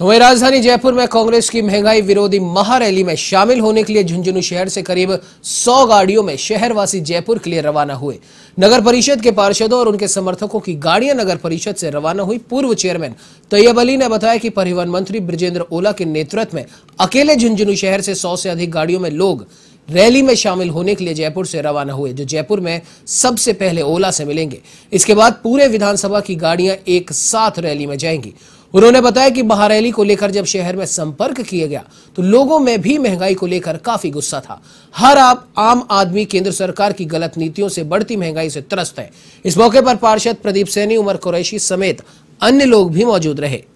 तो वहीं राजधानी जयपुर में कांग्रेस की महंगाई विरोधी महारैली में शामिल होने के लिए झुंझुनू शहर से करीब 100 गाड़ियों में शहरवासी जयपुर के लिए रवाना हुए नगर परिषद के पार्षदों और उनके समर्थकों की गाड़ियां नगर परिषद से रवाना हुई पूर्व चेयरमैन तैयब अली ने बताया कि परिवहन मंत्री ब्रजेंद्र ओला के नेतृत्व में अकेले झुंझुनू शहर से सौ से अधिक गाड़ियों में लोग रैली में शामिल होने के लिए जयपुर से रवाना हुए जो जयपुर में सबसे पहले ओला से मिलेंगे इसके बाद पूरे विधानसभा की गाड़ियां एक साथ रैली में जाएंगी उन्होंने बताया कि बहारैली को लेकर जब शहर में संपर्क किया गया तो लोगों में भी महंगाई को लेकर काफी गुस्सा था हर आप आम आदमी केंद्र सरकार की गलत नीतियों से बढ़ती महंगाई से त्रस्त है इस मौके पर पार्षद प्रदीप सैनी उमर कुरैशी समेत अन्य लोग भी मौजूद रहे